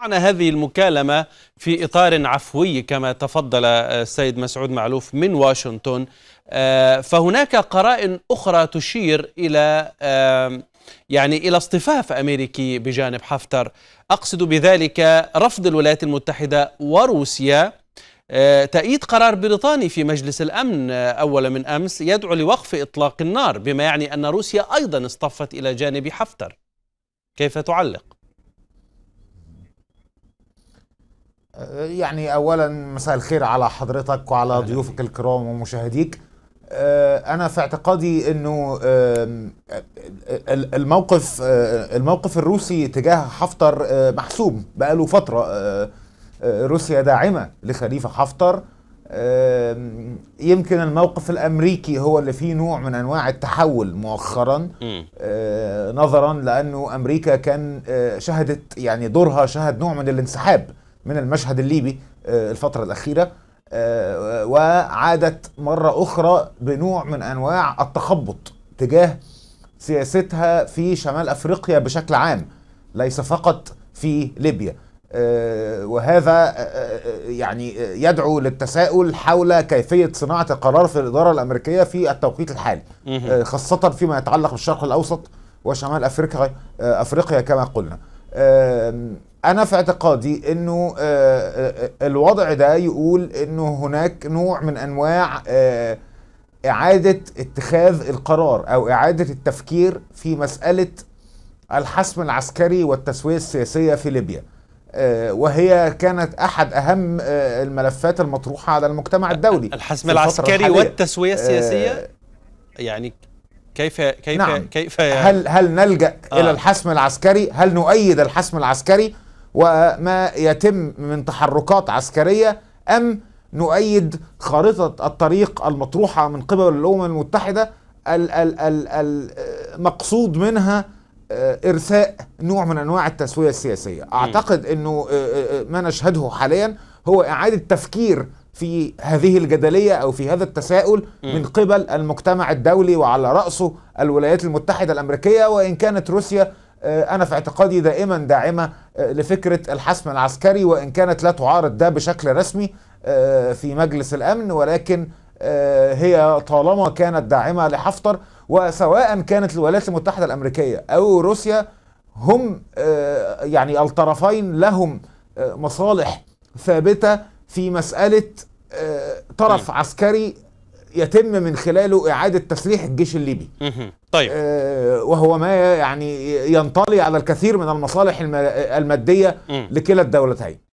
معنا هذه المكالمة في إطار عفوي كما تفضل آه، السيد مسعود معلوف من واشنطن آه، فهناك قرائن أخرى تشير إلى يعني إلى اصطفاف أمريكي بجانب حفتر أقصد بذلك رفض الولايات المتحدة وروسيا آه، تأييد قرار بريطاني في مجلس الأمن أول من أمس يدعو لوقف إطلاق النار بما يعني أن روسيا أيضا اصطفت إلى جانب حفتر كيف تعلق؟ يعني اولا مساء الخير على حضرتك وعلى ضيوفك الكرام ومشاهديك آه، انا في اعتقادي انه الموقف آه، الموقف الروسي تجاه حفتر آه، محسوم بقاله فتره روسيا داعمه لخليفه حفتر يمكن الموقف الامريكي هو اللي فيه نوع من انواع التحول مؤخرا نظرا لانه امريكا كان شهدت يعني دورها شهد نوع من الانسحاب من المشهد الليبي آه، الفترة الأخيرة آه، وعادت مرة أخرى بنوع من أنواع التخبط تجاه سياستها في شمال أفريقيا بشكل عام ليس فقط في ليبيا آه، وهذا يعني يدعو للتساؤل حول كيفية صناعة القرار في الإدارة الأمريكية في التوقيت الحالي خاصة فيما يتعلق بالشرق الأوسط وشمال أفريقيا أفريقيا كما قلنا انا في اعتقادي انه آه، آه، الوضع ده يقول انه هناك نوع من انواع آه، اعاده اتخاذ القرار او اعاده التفكير في مساله الحسم العسكري والتسويه السياسيه في ليبيا وهي كانت احد اهم الملفات المطروحه على المجتمع الدولي الحسم العسكري والتسويه السياسيه يعني كيف كيف نعم. كيف هل هل نلجا آه. الى الحسم العسكري؟ هل نؤيد الحسم العسكري وما يتم من تحركات عسكريه ام نؤيد خارطه الطريق المطروحه من قبل الامم المتحده المقصود منها آه، ارثاء نوع من انواع التسويه السياسيه اعتقد انه آه، آه، ما نشهده حاليا هو اعاده تفكير في هذه الجدلية أو في هذا التساؤل من قبل المجتمع الدولي وعلى رأسه الولايات المتحدة الأمريكية وإن كانت روسيا آه، أنا في اعتقادي دائما داعمة آه، لفكرة الحسم العسكري وإن كانت لا تعارض ده بشكل رسمي آه، في مجلس الأمن ولكن هي طالما كانت داعمة لحفتر وسواء كانت الولايات المتحدة الأمريكية أو روسيا هم يعني الطرفين لهم مصالح ثابتة في مسألة طرف عسكري يتم من خلاله إعادة تسليح الجيش الليبي طيب آه، وهو ما يعني ينطلي على الكثير من المصالح المادية لكلا الدولتين